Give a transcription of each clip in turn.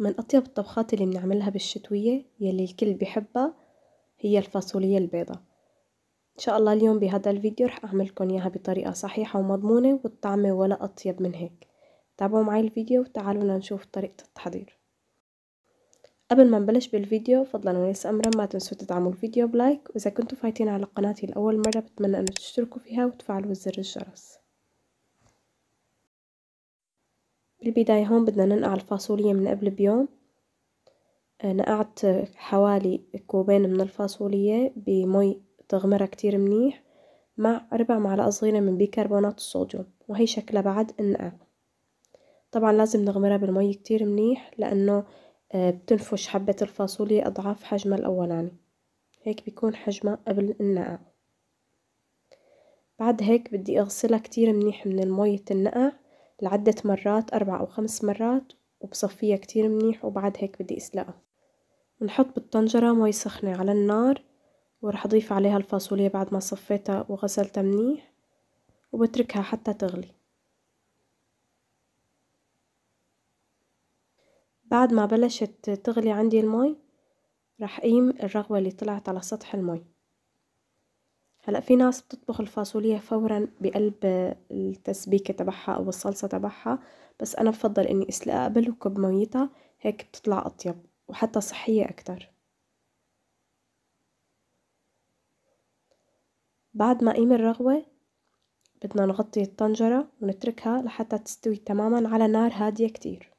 من أطيب الطبخات اللي بنعملها بالشتوية يلي الكل بيحبها هي الفاصوليا البيضة إن شاء الله اليوم بهذا الفيديو رح أعملكم إياها بطريقة صحيحة ومضمونة والطعمة ولا أطيب من هيك تابعوا معي الفيديو وتعالوا لنشوف طريقة التحضير قبل ما نبلش بالفيديو فضلا وليس أمرا ما تنسوا تدعموا الفيديو بلايك وإذا كنتوا فايتين على قناتي لأول مرة بتمنى أن تشتركوا فيها وتفعلوا زر الجرس بالبداية هون بدنا ننقع الفاصوليا من قبل بيوم آه، نقعت حوالي كوبين من الفاصوليا بمي تغمرها كتير منيح مع ربع معلقة صغيرة من بيكربونات الصوديوم وهي شكلها بعد النقع طبعا لازم نغمرها بالمي كتير منيح لأنه آه، بتنفش حبة الفاصوليا أضعاف حجمها الأولاني يعني. هيك بيكون حجمها قبل النقع بعد هيك بدي أغسلها كتير منيح من المي تنقع لعدة مرات أربع أو خمس مرات وبصفيها كتير منيح وبعد هيك بدي أسلقها بنحط بالطنجرة مي سخنة على النار ورح أضيف عليها الفاصوليا بعد ما صفيتها وغسلتها منيح وبتركها حتى تغلي بعد ما بلشت تغلي عندي المي رح قيم الرغوة اللي طلعت على سطح المي هلا في ناس بتطبخ الفاصوليا فورا بقلب التسبيكة تبعها أو الصلصة تبعها بس أنا بفضل إني أسلقها قبل وكب ميتها هيك بتطلع أطيب وحتى صحية أكتر بعد ما قيم الرغوة بدنا نغطي الطنجرة ونتركها لحتى تستوي تماما على نار هادية كتير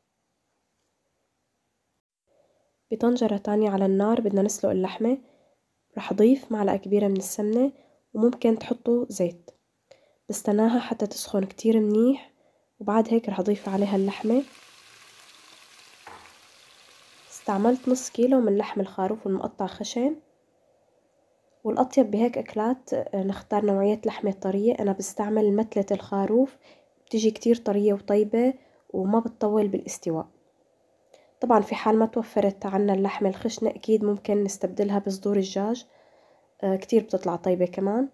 بطنجرة تانية على النار بدنا نسلق اللحمة رح أضيف معلقة كبيرة من السمنة وممكن تحطوا زيت بستناها حتى تسخن كتير منيح وبعد هيك رح أضيف عليها اللحمة استعملت نص كيلو من لحم الخروف المقطع خشن والأطيب بهيك أكلات آه، نختار نوعية لحمة طرية أنا بستعمل متلة الخروف بتجي كتير طرية وطيبة وما بتطول بالاستواء طبعا في حال ما توفرت عنا اللحمة الخشنة أكيد ممكن نستبدلها بصدور الدجاج آه، كتير بتطلع طيبة كمان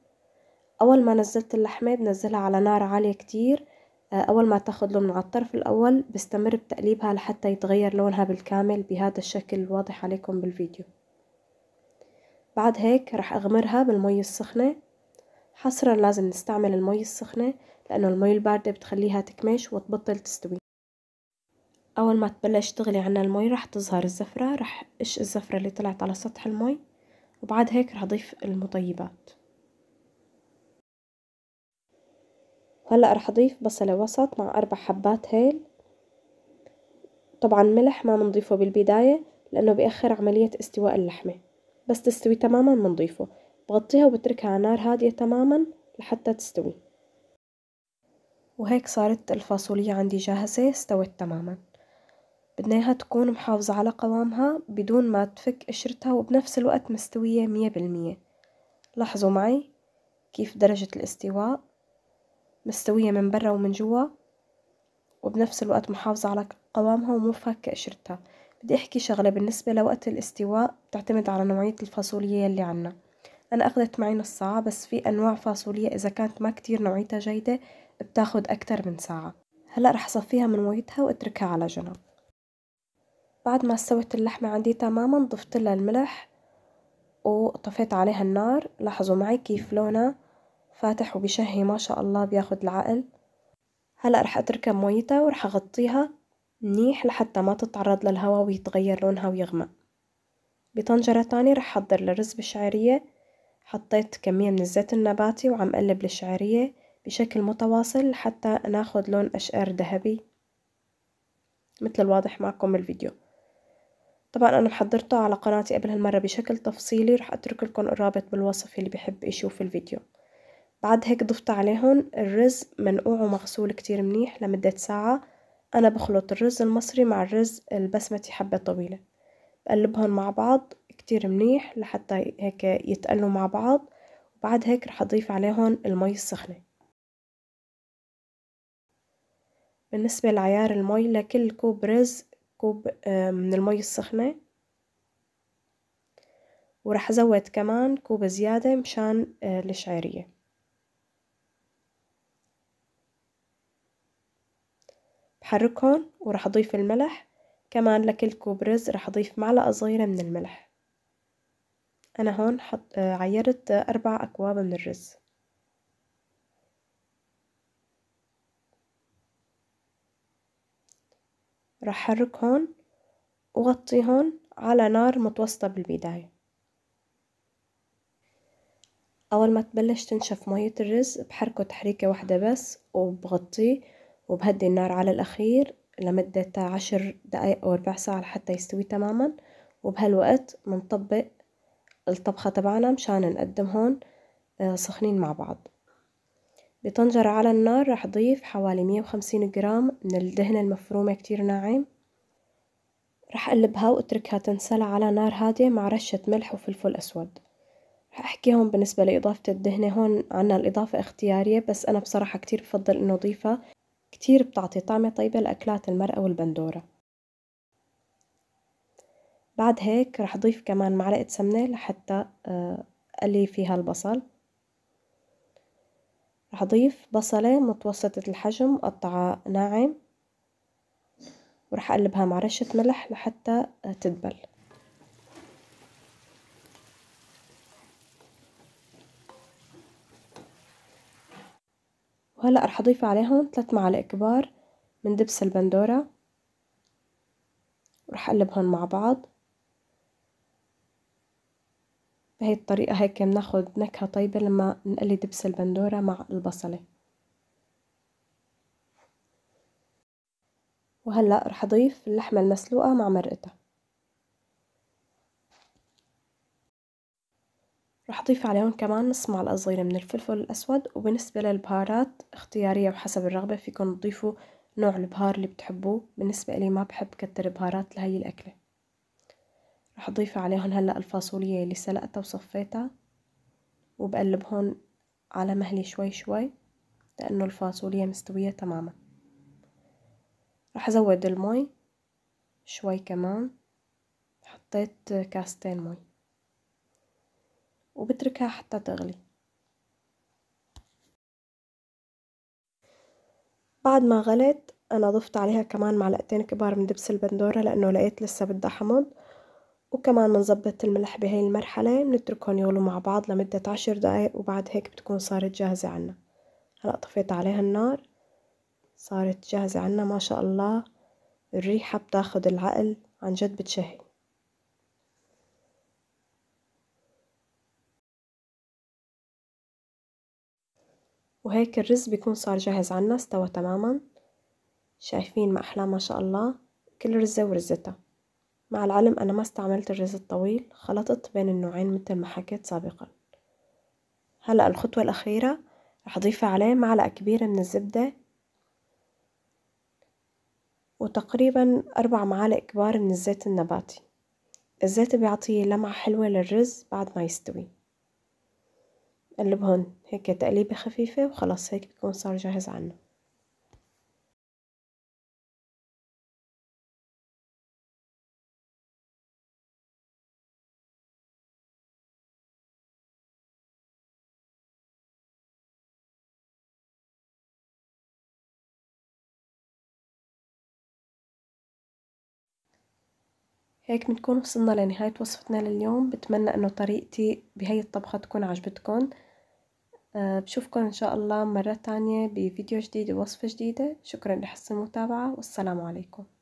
أول ما نزلت اللحمة بنزلها على نار عالية كتير آه، أول ما تاخد لون على الطرف الأول بستمر بتقليبها لحتى يتغير لونها بالكامل بهذا الشكل الواضح عليكم بالفيديو بعد هيك رح أغمرها بالمي السخنة حصرا لازم نستعمل المي السخنة لأنه المي الباردة بتخليها تكمش وتبطل تستوي أول ما تبلش تغلي عنا المي رح تظهر الزفرة رح إش الزفرة اللي طلعت على سطح المي وبعد هيك رح أضيف المطيبات هلأ رح أضيف بصلة وسط مع أربع حبات هيل طبعا ملح ما بنضيفه بالبداية لأنه بيأخر عملية استواء اللحمة بس تستوي تماما بنضيفه بغطيها وبتركها على نار هادية تماما لحتى تستوي وهيك صارت الفاصولية عندي جاهزة استوت تماماً بدنا إياها تكون محافظة على قوامها بدون ما تفك قشرتها وبنفس الوقت مستوية مية بالمية لاحظوا معي كيف درجة الاستواء مستوية من برا ومن جوا وبنفس الوقت محافظة على قوامها ومو فاكة قشرتها بدي أحكي شغلة بالنسبة لوقت الاستواء بتعتمد على نوعية الفاصولية اللي عنا أنا أخذت معي نص ساعة بس في أنواع فاصولية إذا كانت ما كتير نوعيتها جيدة بتاخد أكتر من ساعة هلأ رح صفيها من ميتها واتركها على جنب بعد ما سويت اللحمة عندي تماما ضفت لها الملح وطفيت عليها النار لاحظوا معي كيف لونها فاتح وبشهي ما شاء الله بياخد العقل هلأ رح أتركها بميتها ورح أغطيها منيح لحتى ما تتعرض للهواء ويتغير لونها ويغمق بطنجرة تانية رح أحضر الرز بالشعيرية حطيت كمية من الزيت النباتي وعم قلب الشعيرية بشكل متواصل حتى ناخد لون أشقر ذهبي مثل الواضح معكم بالفيديو طبعا أنا حضرته على قناتي قبل هالمرة بشكل تفصيلي رح أترك لكم الرابط بالوصف اللي بحب يشوف الفيديو بعد هيك ضفت عليهم الرز منقوع ومغسول كتير منيح لمدة ساعة أنا بخلط الرز المصري مع الرز البسمتي حبة طويلة بقلبهم مع بعض كتير منيح لحتى هيك يتقلوا مع بعض وبعد هيك رح أضيف عليهم المي السخنة بالنسبة لعيار المي لكل كوب رز كوب آه، من المي السخنة ورح أزود كمان كوب زيادة مشان آه، الشعيرية بحركهم ورح أضيف الملح كمان لكل كوب رز رح أضيف معلقة صغيرة من الملح أنا هون حط آه، عيرت أربع أكواب من الرز راح وغطي هون على نار متوسطة بالبداية أول ما تبلش تنشف مية الرز بحركه تحريكة واحدة بس وبغطيه وبهدي النار على الأخير لمدة عشر دقايق أو ربع ساعة لحتى يستوي تماما وبهالوقت منطبق الطبخة تبعنا مشان نقدم هون آه، سخنين مع بعض لطنجرة على النار راح أضيف حوالي 150 جرام من الدهنة المفرومة كتير ناعم راح أقلبها وأتركها تنسلى على نار هادية مع رشة ملح وفلفل أسود راح أحكي هون بالنسبة لإضافة الدهنة هون عنا الإضافة اختيارية بس أنا بصراحة كتير بفضل إنه أضيفها كتير بتعطي طعمة طيبة لأكلات المرقة والبندورة بعد هيك راح أضيف كمان معلقة سمنة لحتى آه، أقلي فيها البصل هضيف بصلة متوسطة الحجم مقطعة ناعم ورح أقلبها مع رشة ملح لحتى تدبل وهلأ رح أضيف عليهم ثلاث معالق كبار من دبس البندورة رح أقلبهم مع بعض بهي الطريقة هيك بناخد نكهة طيبة لما نقلي دبس البندورة مع البصلة وهلأ رح أضيف اللحمة المسلوقة مع مرقتها رح أضيف عليهم كمان نص معلقة صغيرة من الفلفل الأسود وبالنسبة للبهارات اختيارية وحسب الرغبة فيكن تضيفوا نوع البهار اللي بتحبوه بالنسبة إلي ما بحب كتر بهارات لهي الأكلة رح أضيف عليهم هلأ الفاصوليا اللي سلقتها وصفيتها وبقلبهم على مهلي شوي شوي لأنه الفاصوليا مستوية تماما رح أزود المي شوي كمان حطيت كاستين مي وبتركها حتى تغلي بعد ما غلت أنا ضفت عليها كمان معلقتين كبار من دبس البندورة لأنه لقيت لسه بدها حمض وكمان بنظبط الملح بهاي المرحلة بنتركهم يغلوا مع بعض لمدة عشر دقايق وبعد هيك بتكون صارت جاهزة عنا هلأ طفيت عليها النار صارت جاهزة عنا ما شاء الله الريحة بتاخد العقل عن جد بتشهي وهيك الرز بيكون صار جاهز عنا استوى تماما شايفين ما أحلى ما شاء الله كل رزة ورزتها مع العلم أنا ما استعملت الرز الطويل خلطت بين النوعين مثل ما حكيت سابقا هلأ الخطوة الأخيرة رح أضيف عليه معلقة كبيرة من الزبدة وتقريبا أربع معالق كبار من الزيت النباتي الزيت بيعطي لمعة حلوة للرز بعد ما يستوي قلبهن هيك تقليبة خفيفة وخلاص هيك بيكون صار جاهز عنه هيك بنكون وصلنا لنهاية وصفتنا لليوم بتمنى انه طريقتي بهي الطبخة تكون عجبتكم أه بشوفكم ان شاء الله مرة تانية بفيديو جديد ووصفة جديدة شكرا لحسن المتابعة والسلام عليكم